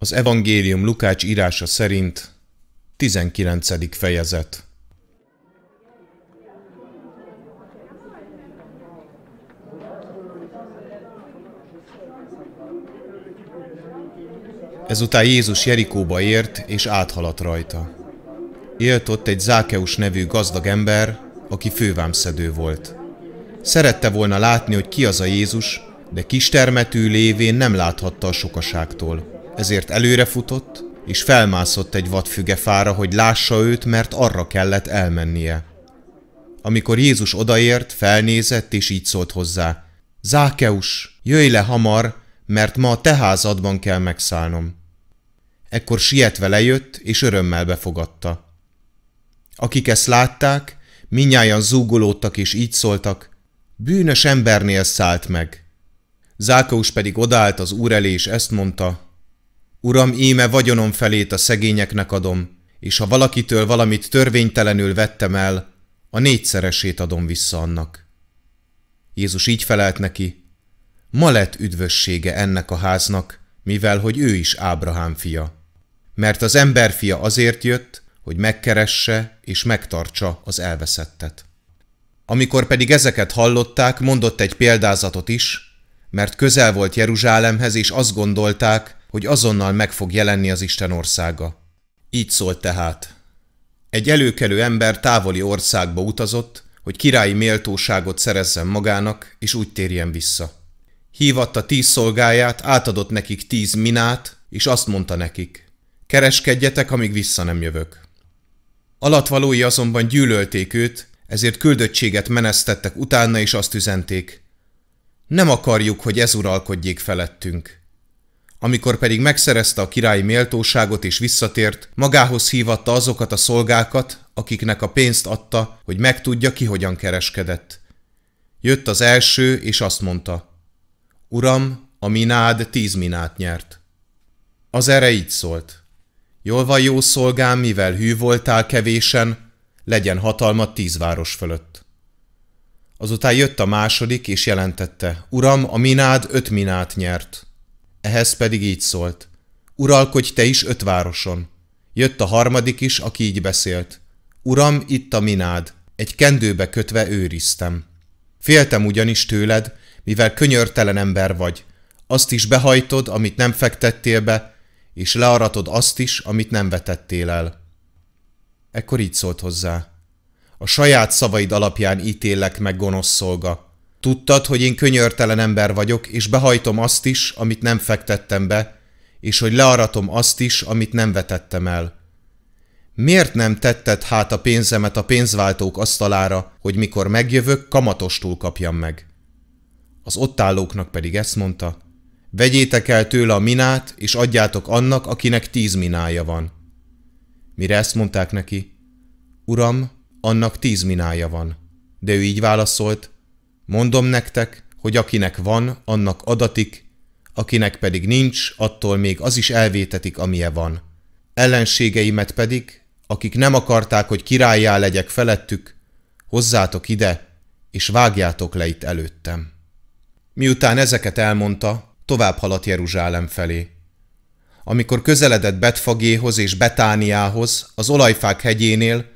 Az evangélium Lukács írása szerint 19. fejezet. Ezután Jézus Jerikóba ért, és áthaladt rajta. Élt ott egy Zákeus nevű gazdag ember, aki fővámszedő volt. Szerette volna látni, hogy ki az a Jézus, de kistermetű lévén nem láthatta a sokaságtól ezért előrefutott, és felmászott egy vadfügefára, hogy lássa őt, mert arra kellett elmennie. Amikor Jézus odaért, felnézett, és így szólt hozzá. Zákeus, jöjj le hamar, mert ma a te házadban kell megszállnom. Ekkor sietve lejött, és örömmel befogadta. Akik ezt látták, minnyáján zúgolódtak, és így szóltak, bűnös embernél szállt meg. Zákeus pedig odállt az úr elé, és ezt mondta, Uram, íme vagyonom felét a szegényeknek adom, és ha valakitől valamit törvénytelenül vettem el, a négyszeresét adom vissza annak. Jézus így felelt neki, ma lett üdvössége ennek a háznak, mivel hogy ő is Ábrahám fia. Mert az emberfia azért jött, hogy megkeresse és megtartsa az elveszettet. Amikor pedig ezeket hallották, mondott egy példázatot is, mert közel volt Jeruzsálemhez, és azt gondolták, hogy azonnal meg fog jelenni az Isten országa. Így szólt tehát. Egy előkelő ember távoli országba utazott, hogy királyi méltóságot szerezzen magának, és úgy térjen vissza. Hívatta tíz szolgáját, átadott nekik tíz minát, és azt mondta nekik, kereskedjetek, amíg vissza nem jövök. Alatvalói azonban gyűlölték őt, ezért küldöttséget menesztettek utána, és azt üzenték, nem akarjuk, hogy ez uralkodjék felettünk. Amikor pedig megszerezte a királyi méltóságot és visszatért, magához hívatta azokat a szolgákat, akiknek a pénzt adta, hogy megtudja, ki hogyan kereskedett. Jött az első, és azt mondta, Uram, a minád tíz minát nyert. Az erre így szólt, Jól van, jó szolgám, mivel hű voltál kevésen, legyen hatalma tíz város fölött. Azután jött a második, és jelentette, Uram, a minád öt minát nyert. Ehhez pedig így szólt. Uralkodj te is öt városon. Jött a harmadik is, aki így beszélt. Uram, itt a minád. Egy kendőbe kötve őriztem. Féltem ugyanis tőled, mivel könyörtelen ember vagy. Azt is behajtod, amit nem fektettél be, és learatod azt is, amit nem vetettél el. Ekkor így szólt hozzá. A saját szavaid alapján ítélek meg gonosz szolga. Tudtad, hogy én könyörtelen ember vagyok, és behajtom azt is, amit nem fektettem be, és hogy learatom azt is, amit nem vetettem el. Miért nem tetted hát a pénzemet a pénzváltók asztalára, hogy mikor megjövök, kamatostul kapjam meg? Az ott állóknak pedig ezt mondta, vegyétek el tőle a minát, és adjátok annak, akinek tíz minája van. Mire ezt mondták neki, uram, annak tíz minája van. De ő így válaszolt, Mondom nektek, hogy akinek van, annak adatik, akinek pedig nincs, attól még az is elvétetik, amilyen van. Ellenségeimet pedig, akik nem akarták, hogy királyjá legyek felettük, hozzátok ide, és vágjátok le itt előttem. Miután ezeket elmondta, tovább haladt Jeruzsálem felé. Amikor közeledett Betfagéhoz és Betániához, az olajfák hegyénél,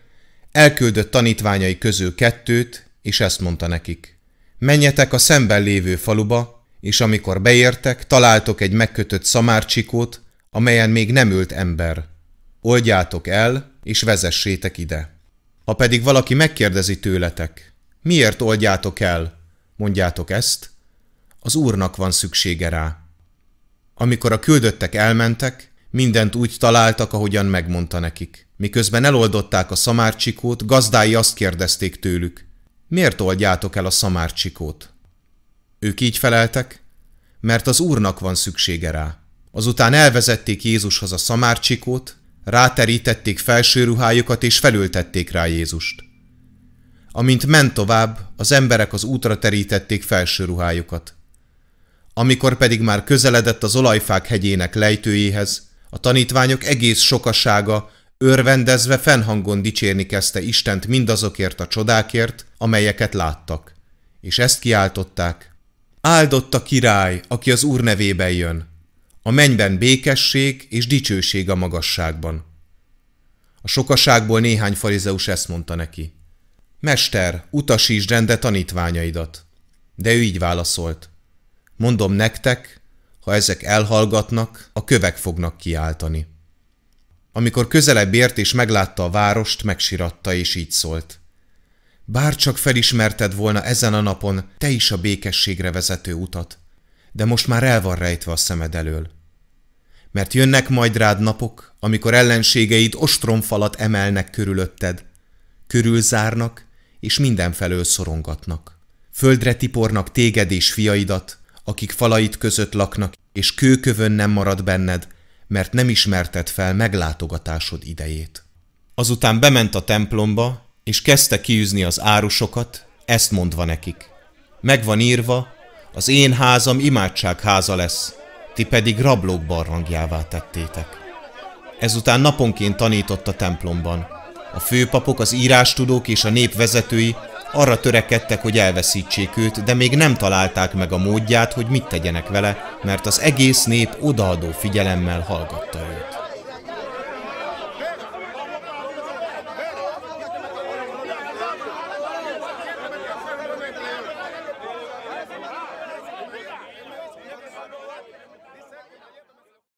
elküldött tanítványai közül kettőt, és ezt mondta nekik. Menjetek a szemben lévő faluba, és amikor beértek, találtok egy megkötött szamárcsikót, amelyen még nem ült ember. Oldjátok el, és vezessétek ide. Ha pedig valaki megkérdezi tőletek, miért oldjátok el, mondjátok ezt, az úrnak van szüksége rá. Amikor a küldöttek elmentek, mindent úgy találtak, ahogyan megmondta nekik. Miközben eloldották a szamárcsikót, gazdái azt kérdezték tőlük, miért oldjátok el a szamárcsikót? Ők így feleltek, mert az Úrnak van szüksége rá. Azután elvezették Jézushoz a szamárcsikót, ráterítették felső ruhájukat és felültették rá Jézust. Amint ment tovább, az emberek az útra terítették felső ruhájukat. Amikor pedig már közeledett az olajfák hegyének lejtőjéhez, a tanítványok egész sokasága Örvendezve fennhangon dicsérni kezdte Istent mindazokért a csodákért, amelyeket láttak. És ezt kiáltották. Áldott a király, aki az Úr nevében jön. A mennyben békesség és dicsőség a magasságban. A sokaságból néhány farizeus ezt mondta neki. Mester, utasítsd rende tanítványaidat. De ő így válaszolt. Mondom nektek, ha ezek elhallgatnak, a kövek fognak kiáltani. Amikor közelebb ért és meglátta a várost, megsiratta és így szólt. Bár csak felismerted volna ezen a napon te is a békességre vezető utat, de most már el van rejtve a szemed elől. Mert jönnek majd rád napok, amikor ellenségeid ostromfalat emelnek körülötted, körülzárnak és mindenfelől szorongatnak. Földre tipornak téged és fiaidat, akik falait között laknak, és kőkövön nem marad benned, mert nem ismerted fel meglátogatásod idejét. Azután bement a templomba, és kezdte kiűzni az árusokat, ezt mondva nekik. Meg van írva, az én házam imádság háza lesz, ti pedig rablók barlangjává tettétek. Ezután naponként tanított a templomban. A főpapok, az írástudók és a nép vezetői arra törekedtek, hogy elveszítsék őt, de még nem találták meg a módját, hogy mit tegyenek vele, mert az egész nép odaadó figyelemmel hallgatta őt.